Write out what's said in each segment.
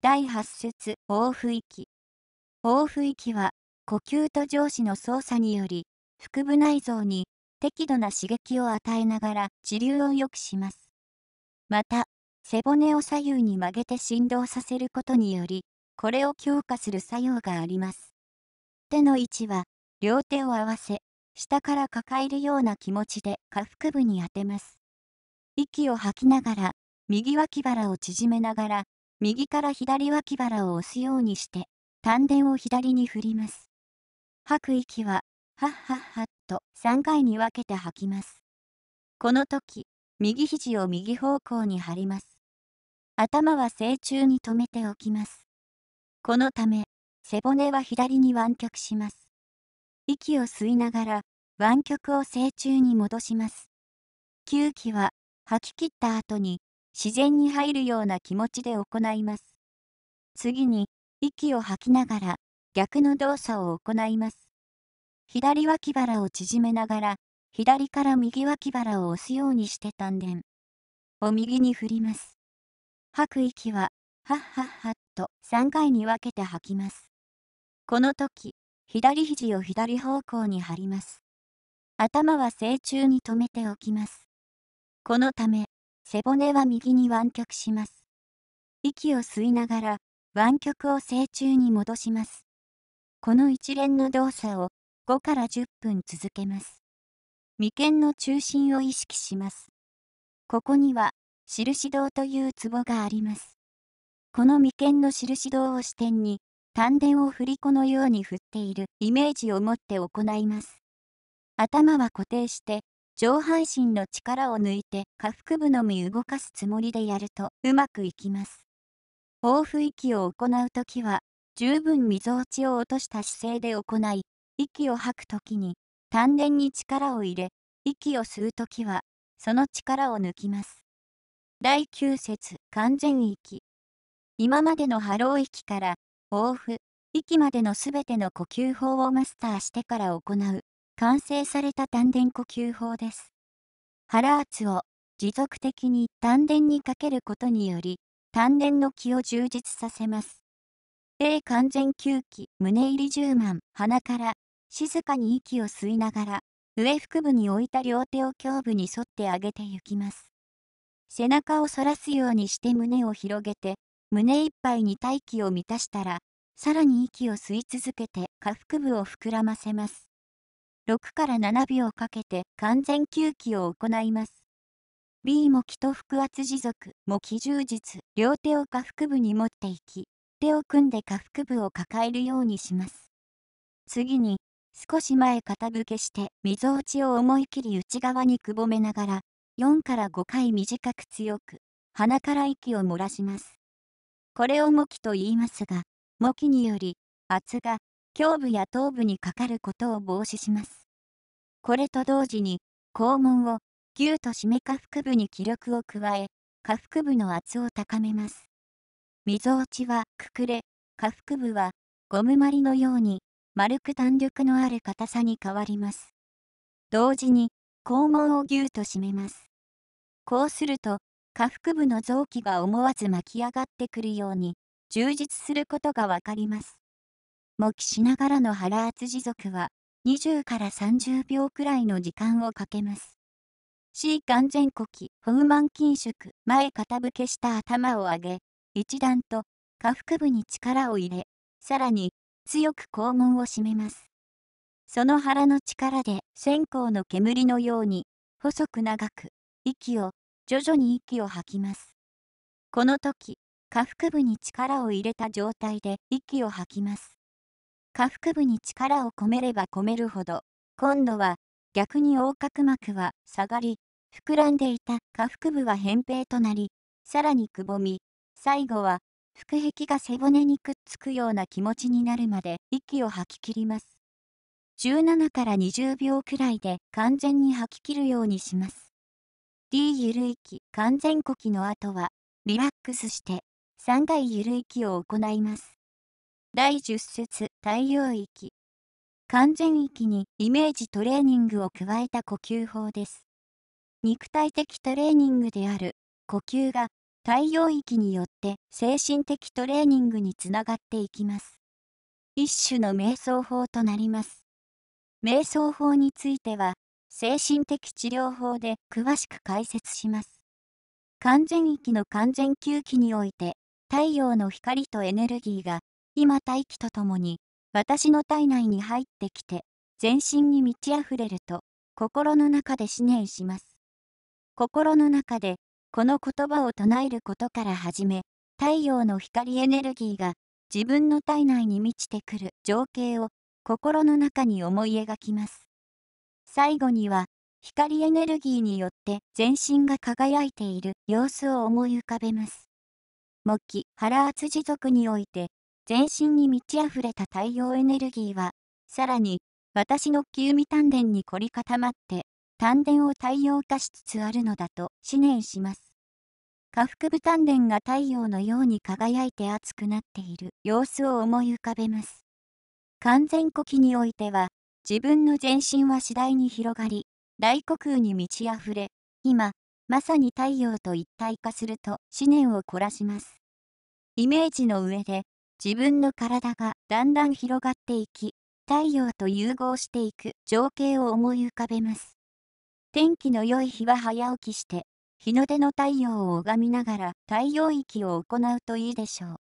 第8節応付域応付域は呼吸と上肢の操作により腹部内臓に適度な刺激を与えながら治療を良くしますまた背骨を左右に曲げて振動させることによりこれを強化する作用があります手の位置は両手を合わせ下から抱えるような気持ちで下腹部に当てます息を吐きながら右脇腹を縮めながら右から左脇腹を押すようにして、丹田を左に振ります。吐く息は、はっはっはっと3回に分けて吐きます。この時、右肘を右方向に張ります。頭は正中に留めておきます。このため、背骨は左に湾曲します。息を吸いながら、湾曲を正中に戻します。吸気は、吐き切った後に、自然に入るような気持ちで行います。次に、息を吐きながら、逆の動作を行います。左脇腹を縮めながら、左から右脇腹を押すようにして丹田を右に振ります。吐く息は、はっはっはっと3回に分けて吐きます。この時、左肘を左方向に張ります。頭は正中に止めておきます。このため、背骨は右に湾曲します。息を吸いながら、湾曲を正中に戻します。この一連の動作を5から10分続けます。眉間の中心を意識します。ここには、印堂というツボがあります。この眉間の印堂を支点に、丹田を振り子のように振っているイメージを持って行います。頭は固定して、上半身の力を抜いて下腹部のみ動かすつもりでやるとうまくいきます。抱負息を行うときは、十分みぞおちを落とした姿勢で行い、息を吐くときに、丹田に力を入れ、息を吸うときは、その力を抜きます。第9節完全息。今までのハロー息から、抱負、息までの全ての呼吸法をマスターしてから行う、完成された丹田呼吸法です。腹圧を持続的に丹田にかけることにより、丹田の気を充実させます。霊完全吸気、胸入り10万、鼻から静かに息を吸いながら、上腹部に置いた両手を胸部に沿って上げてゆきます。背中を反らすようにして胸を広げて、胸いっぱいに大気を満たしたら、さらに息を吸い続けて下腹部を膨らませます。6から7秒かけて完全吸気を行います。B も気と腹圧持続、も気充実、両手を下腹部に持っていき、手を組んで下腹部を抱えるようにします。次に、少し前傾けして、みぞおちを思い切り内側にくぼめながら、4から5回短く強く、鼻から息を漏らします。これをもきと言いますが、もきにより、圧が胸部や頭部にかかることを防止します。これと同時に、肛門をぎゅうと締め下腹部に気力を加え、下腹部の圧を高めます。みぞおちはくくれ、下腹部はゴムまりのように丸く弾力のある硬さに変わります。同時に肛門をぎゅうと締めます。こうすると、下腹部の臓器が思わず巻き上がってくるように充実することがわかります。も期しながらの腹圧持続は、20から30秒くらいの時間をかけます。C 完全呼吸、ホウマン筋縮、前傾けした頭を上げ、一段と下腹部に力を入れ、さらに強く肛門を締めます。その腹の力で線香の煙のように細く長く息を徐々に息を吐きます。この時、下腹部に力を入れた状態で息を吐きます。下腹部に力を込めれば込めるほど、今度は逆に横隔膜は下がり、膨らんでいた下腹部は扁平となり、さらにくぼみ、最後は腹壁が背骨にくっつくような気持ちになるまで息を吐き切ります。17から20秒くらいで完全に吐き切るようにします。D ゆる息完全呼吸の後は、リラックスして3回ゆる息を行います。第10節太陽域完全域にイメージトレーニングを加えた呼吸法です肉体的トレーニングである呼吸が太陽域によって精神的トレーニングにつながっていきます一種の瞑想法となります瞑想法については精神的治療法で詳しく解説します完全域の完全吸気において太陽の光とエネルギーが今大気とともに、私の体内に入ってきて、全身に満ち溢れると、心の中で思念します。心の中で、この言葉を唱えることから始め、太陽の光エネルギーが、自分の体内に満ちてくる情景を、心の中に思い描きます。最後には、光エネルギーによって全身が輝いている様子を思い浮かべます。木原厚持族において全身に満ち溢れた太陽エネルギーは、さらに、私の清見丹田に凝り固まって、丹田を太陽化しつつあるのだと思念します。下腹部丹田が太陽のように輝いて熱くなっている様子を思い浮かべます。完全呼気においては、自分の全身は次第に広がり、大呼空に満ち溢れ、今、まさに太陽と一体化すると思念を凝らします。イメージの上で、自分の体がだんだん広がっていき、太陽と融合していく情景を思い浮かべます。天気の良い日は早起きして、日の出の太陽を拝みながら太陽域を行うといいでしょう。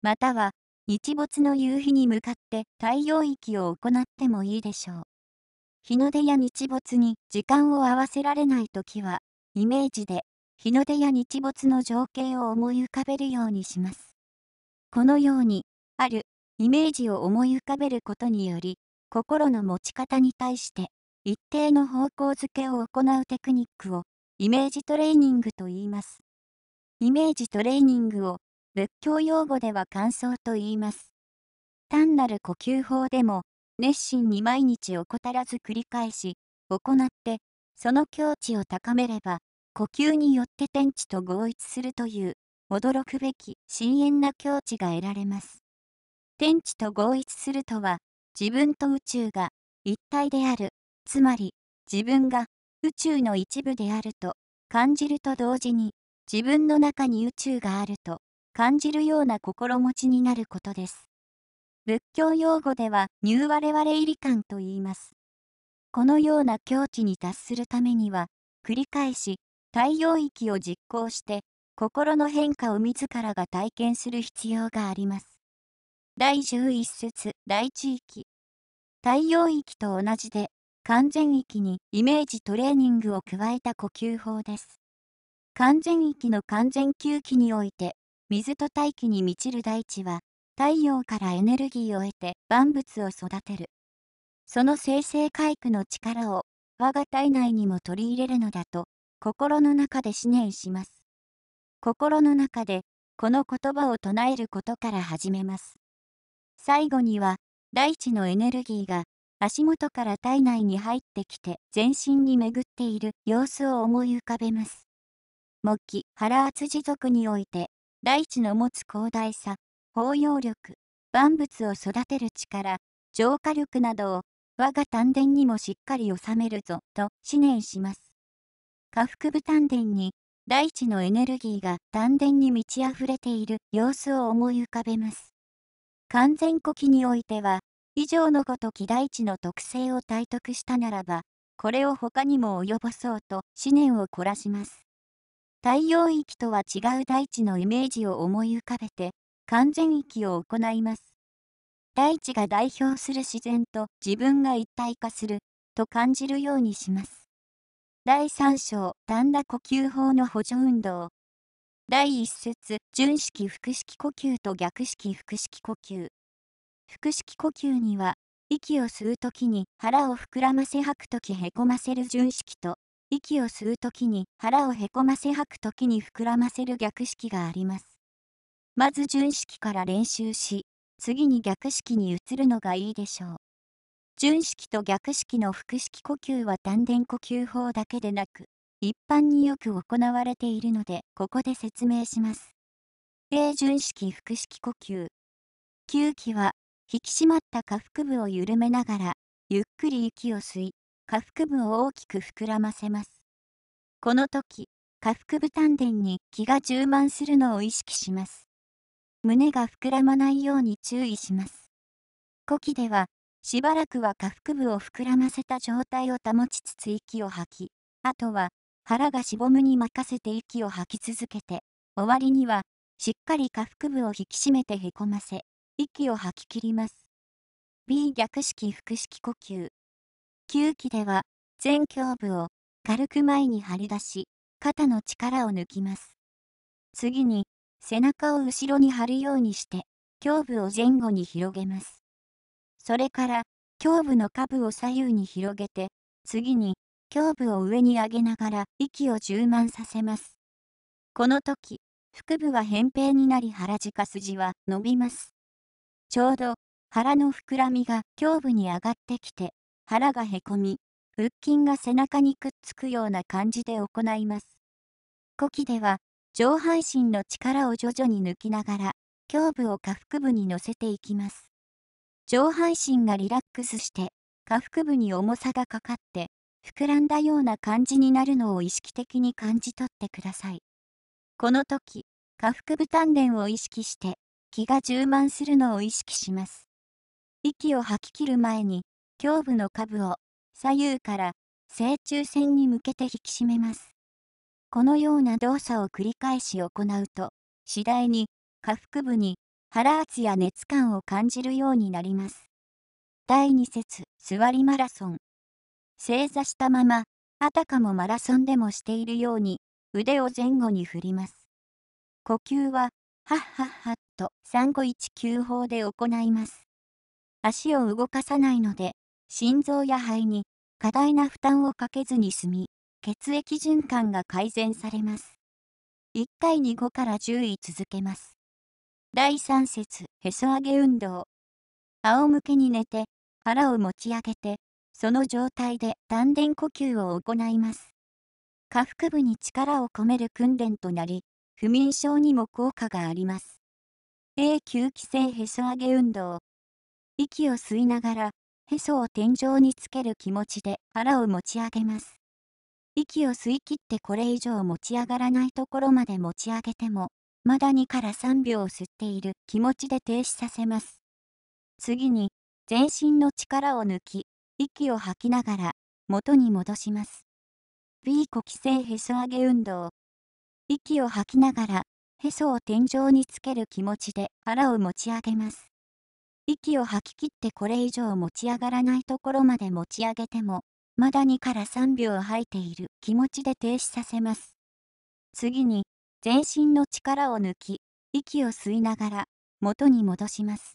または、日没の夕日に向かって太陽域を行ってもいいでしょう。日の出や日没に時間を合わせられない時は、イメージで日の出や日没の情景を思い浮かべるようにします。このように、あるイメージを思い浮かべることにより、心の持ち方に対して一定の方向づけを行うテクニックをイメージトレーニングと言います。イメージトレーニングを仏教用語では感想と言います。単なる呼吸法でも熱心に毎日怠らず繰り返し行ってその境地を高めれば呼吸によって天地と合一するという驚くべき深遠な境地が得られます。天地と合一するとは、自分と宇宙が一体である、つまり自分が宇宙の一部であると感じると同時に、自分の中に宇宙があると感じるような心持ちになることです。仏教用語では、ニュー我々入り感と言います。このような境地に達するためには、繰り返し、太陽域を実行して、心の変化を自らが体験する必要があります。第11節第1域太陽域と同じで完全域にイメージトレーニングを加えた呼吸法です。完全域の完全吸気において水と大気に満ちる大地は太陽からエネルギーを得て万物を育てる。その生成回復の力を我が体内にも取り入れるのだと心の中で思念します。心の中でこの言葉を唱えることから始めます。最後には大地のエネルギーが足元から体内に入ってきて全身に巡っている様子を思い浮かべます。木器原敦持族において大地の持つ広大さ包容力万物を育てる力浄化力などを我が丹田にもしっかり収めるぞと思念します。下腹部丹田に大地のエネルギーが丹田に満ち溢れている様子を思い浮かべます。完全呼気においては、以上のごとき大地の特性を体得したならば、これを他にも及ぼそうと思念を凝らします。太陽域とは違う大地のイメージを思い浮かべて、完全域を行います。大地が代表する自然と自分が一体化すると感じるようにします。第3章、短打呼吸法の補助運動。第1節、準式腹式呼吸と逆式腹式呼吸。腹式呼吸には、息を吸うときに腹を膨らませ吐くときへこませる準式と、息を吸うときに腹をへこませ吐くときに膨らませる逆式があります。まず準式から練習し、次に逆式に移るのがいいでしょう。準式と逆式の腹式呼吸は丹田呼吸法だけでなく、一般によく行われているので、ここで説明します。A 準式腹式呼吸。吸気は、引き締まった下腹部を緩めながら、ゆっくり息を吸い、下腹部を大きく膨らませます。この時、下腹部丹田に気が充満するのを意識します。胸が膨らまないように注意します。呼気では、しばらくは下腹部を膨らませた状態を保ちつつ息を吐き、あとは腹がしぼむに任せて息を吐き続けて、終わりにはしっかり下腹部を引き締めてへこませ、息を吐き切ります。B 逆式腹式呼吸。吸気では前胸部を軽く前に張り出し、肩の力を抜きます。次に背中を後ろに張るようにして、胸部を前後に広げます。それから、胸部の下部を左右に広げて、次に、胸部を上に上げながら息を充満させます。この時、腹部は扁平になり腹軸筋は伸びます。ちょうど、腹の膨らみが胸部に上がってきて、腹がへこみ、腹筋が背中にくっつくような感じで行います。呼気では、上半身の力を徐々に抜きながら、胸部を下腹部に乗せていきます。上半身がリラックスして下腹部に重さがかかって膨らんだような感じになるのを意識的に感じ取ってください。この時、下腹部鍛錬を意識して気が充満するのを意識します。息を吐き切る前に胸部の下部を左右から正中線に向けて引き締めます。このような動作を繰り返し行うと次第に下腹部に腹圧や熱感を感じるようになります。第2節、座りマラソン。正座したまま、あたかもマラソンでもしているように、腕を前後に振ります。呼吸は、はッはッはッと3519法で行います。足を動かさないので、心臓や肺に過大な負担をかけずに済み、血液循環が改善されます。1回に5から10位続けます。第3節へそ上げ運動仰向けに寝て腹を持ち上げてその状態で丹田呼吸を行います下腹部に力を込める訓練となり不眠症にも効果があります A 吸気性へそ上げ運動息を吸いながらへそを天井につける気持ちで腹を持ち上げます息を吸い切ってこれ以上持ち上がらないところまで持ち上げてもまだ2から3秒吸っている気持ちで停止させます。次に、全身の力を抜き、息を吐きながら、元に戻します。B 呼気性へそ上げ運動。息を吐きながら、へそを天井につける気持ちで腹を持ち上げます。息を吐き切ってこれ以上持ち上がらないところまで持ち上げても、まだ2から3秒吐いている気持ちで停止させます。次に、全身の力を抜き、息を吸いながら元に戻します。